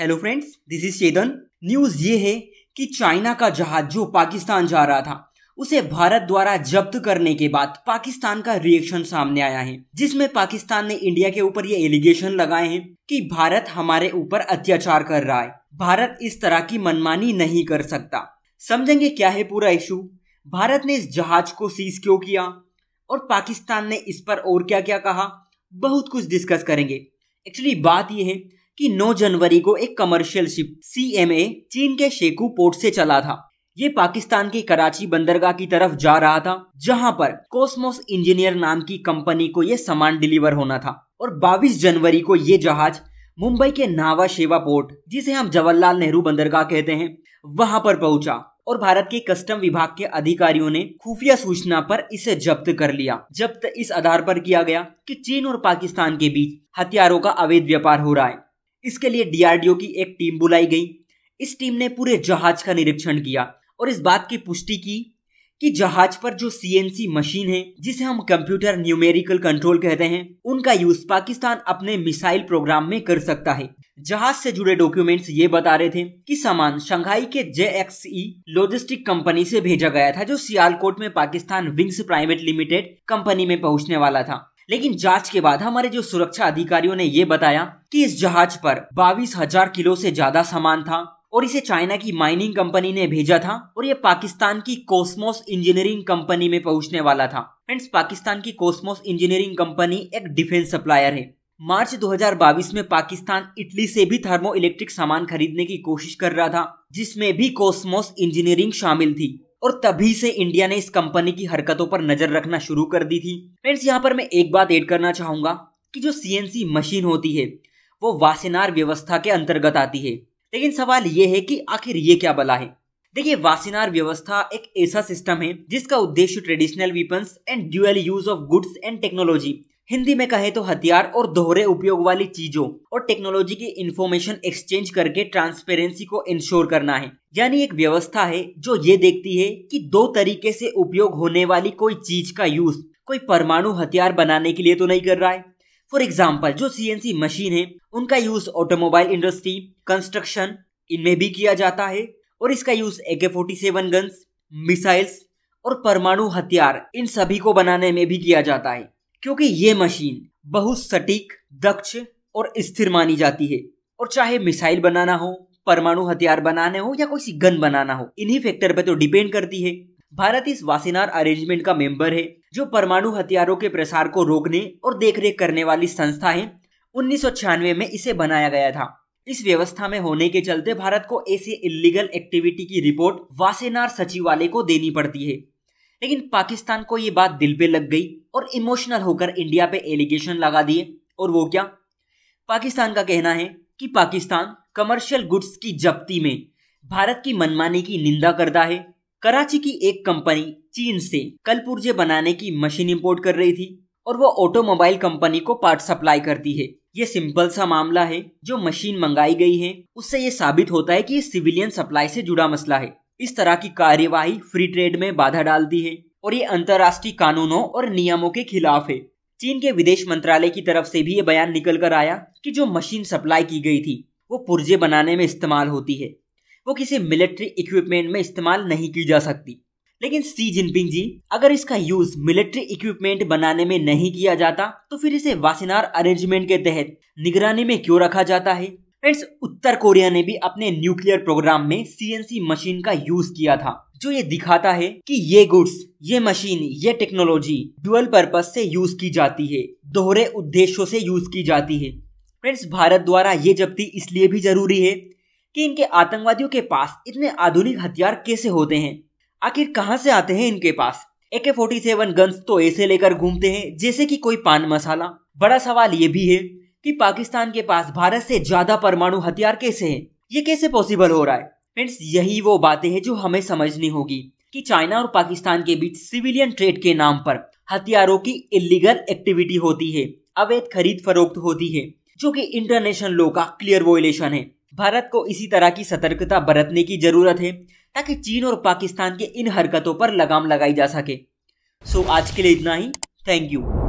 hello friends this is Chetan news ये है कि चाइना का जहाज जो पाकिस्तान जा रहा था उसे भारत द्वारा जब्त करने के बाद पाकिस्तान का रिएक्शन सामने आया है जिसमें पाकिस्तान ने इंडिया के ऊपर ये एलिगेशन लगाए हैं कि भारत हमारे ऊपर अत्याचार कर रहा है भारत इस तरह की मनमानी नहीं कर सकता समझेंगे क्या है पूरा इशू भारत ने इस जहाज को सीज क्यों किया और पाकिस्तान ने इस पर और क्या क्या कहा बहुत कुछ डिस्कस करेंगे एक्चुअली बात यह है कि 9 जनवरी को एक कमर्शियल शिप सी चीन के शेकू पोर्ट से चला था ये पाकिस्तान की कराची बंदरगाह की तरफ जा रहा था जहां पर कॉस्मोस इंजीनियर नाम की कंपनी को ये सामान डिलीवर होना था और 22 जनवरी को ये जहाज मुंबई के नावा शेवा पोर्ट जिसे हम जवाहरलाल नेहरू बंदरगाह कहते हैं वहां पर पहुंचा और भारत के कस्टम विभाग के अधिकारियों ने खुफिया सूचना पर इसे जब्त कर लिया जब्त इस आधार पर किया गया कि चीन और पाकिस्तान के बीच हथियारों का अवैध व्यापार हो रहा है इसके लिए डीआरडीओ की एक टीम बुलाई गई इस टीम ने पूरे जहाज का निरीक्षण किया और इस बात की पुष्टि की कि जहाज पर जो सीएनसी मशीन है जिसे हम कंप्यूटर न्यूमेरिकल कंट्रोल कहते हैं उनका यूज पाकिस्तान अपने मिसाइल प्रोग्राम में कर सकता है जहाज से जुड़े डॉक्यूमेंट्स ये बता रहे थे कि सामान शंघाई के जे ई e लॉजिस्टिक कंपनी से भेजा गया था जो सियालकोट में Pakistan wings private limited company में पहुंचने वाला था लेकिन जांच के बाद हमारे जो सुरक्षा अधिकारियों ने ये बताया कि इस जहाज पर बाईस हजार किलो से ज्यादा सामान था और इसे चाइना की माइनिंग कंपनी ने भेजा था और ये पाकिस्तान की कोस्मोस इंजीनियरिंग कंपनी में पहुंचने वाला था फ्रेंड्स पाकिस्तान की कोस्मोस इंजीनियरिंग कंपनी एक डिफेंस सप्लायर है मार्च 2022 में पाकिस्तान इटली से भी थर्मो इलेक्ट्रिक सामान खरीदने की कोशिश कर रहा था जिसमें भी कोस्मोस इंजीनियरिंग शामिल थी और तभी से इंडिया ने इस कंपनी की हरकतों पर नजर रखना शुरू कर दी थी फ्रेंड्स यहाँ पर मैं एक बात ऐड करना चाहूंगा कि जो सीएनसी मशीन होती है वो वासिनार व्यवस्था के अंतर्गत आती है लेकिन सवाल ये है कि आखिर ये क्या बला है देखिए वासिनार व्यवस्था एक ऐसा सिस्टम है जिसका उद्देश्य traditional weapons and dual use of goods and technology Hindi में कहे तो हथियार और दोहरे उपयोग वाली चीजों और टेक्नोलॉजी की इन्फॉर्मेशन एक्सचेंज करके ट्रांसपेरेंसी को इंश्योर करना है यानी एक व्यवस्था है जो ये देखती है कि दो तरीके से उपयोग होने वाली कोई चीज का यूज कोई परमाणु हथियार बनाने के लिए तो नहीं कर रहा है फॉर एग्जाम्पल जो सी मशीन है उनका यूज ऑटोमोबाइल इंडस्ट्री कंस्ट्रक्शन इनमें भी किया जाता है और इसका यूज के फोर्टी सेवन गन्स मिसाइल्स और परमाणु हथियार इन सभी को बनाने में भी किया जाता है क्योंकि ये मशीन बहुत सटीक दक्ष और स्थिर मानी जाती है और चाहे मिसाइल बनाना हो परमाणु हथियार बनाने हो या कोई गन बनाना हो इन्हीं फैक्टर पर तो डिपेंड करती है भारत इस वासीनार अरेंजमेंट का मेंबर है जो परमाणु हथियारों के प्रसार को रोकने और देखरेख करने वाली संस्था है उन्नीस में इसे बनाया गया था इस व्यवस्था में होने के चलते भारत को ऐसी इलीगल एक्टिविटी की रिपोर्ट वासेनार सचिवालय को देनी पड़ती है लेकिन पाकिस्तान को ये बात दिल पे लग गई और इमोशनल होकर इंडिया पे एलिगेशन लगा दिए और वो क्या पाकिस्तान का कहना है कि पाकिस्तान कमर्शियल गुड्स की जब्ती में भारत की मनमानी की निंदा करता है कराची की एक कंपनी चीन से कलपुर्जे बनाने की मशीन इंपोर्ट कर रही थी और वो ऑटोमोबाइल कंपनी को पार्ट सप्लाई करती है ये सिंपल सा मामला है जो मशीन मंगाई गई है उससे ये साबित होता है कि ये सिविलियन सप्लाई से जुड़ा मसला है इस तरह की कार्यवाही फ्री ट्रेड में बाधा डालती है और ये अंतर्राष्ट्रीय कानूनों और नियमों के खिलाफ है चीन के विदेश मंत्रालय की तरफ से भी ये बयान निकल कर आया कि जो मशीन सप्लाई की गई थी वो पुर्जे बनाने में इस्तेमाल होती है वो किसी मिलिट्री इक्विपमेंट में इस्तेमाल नहीं की जा सकती लेकिन सी जिनपिंग जी अगर इसका यूज मिलिट्री इक्विपमेंट बनाने में नहीं किया जाता तो फिर इसे वासिनार अरेंजमेंट के तहत निगरानी में क्यों रखा जाता है फ्रेंड्स उत्तर कोरिया ने भी अपने न्यूक्लियर प्रोग्राम में सीएनसी मशीन का यूज किया था जो ये दिखाता है कि ये गुड्स ये मशीन ये टेक्नोलॉजी डुअल पर्पस से यूज की जाती है दोहरे उद्देश्यों से यूज की जाती है फ्रेंड्स भारत द्वारा ये जब्ती इसलिए भी जरूरी है कि इनके आतंकवादियों के पास इतने आधुनिक हथियार कैसे होते हैं आखिर कहाँ से आते हैं इनके पास ए के फोर्टी सेवन गन्स तो ऐसे लेकर घूमते हैं जैसे कि कोई पान मसाला बड़ा सवाल ये भी है कि पाकिस्तान के पास भारत से ज्यादा परमाणु हथियार कैसे हैं ये कैसे पॉसिबल हो रहा है फ्रेंड्स यही वो बातें हैं जो हमें समझनी होगी कि चाइना और पाकिस्तान के बीच सिविलियन ट्रेड के नाम पर हथियारों की इलीगल एक्टिविटी होती है अवैध खरीद फरोख्त होती है जो कि इंटरनेशनल लॉ का क्लियर वोलेशन है भारत को इसी तरह की सतर्कता बरतने की जरूरत है ताकि चीन और पाकिस्तान के इन हरकतों पर लगाम लगाई जा सके सो so, आज के लिए इतना ही थैंक यू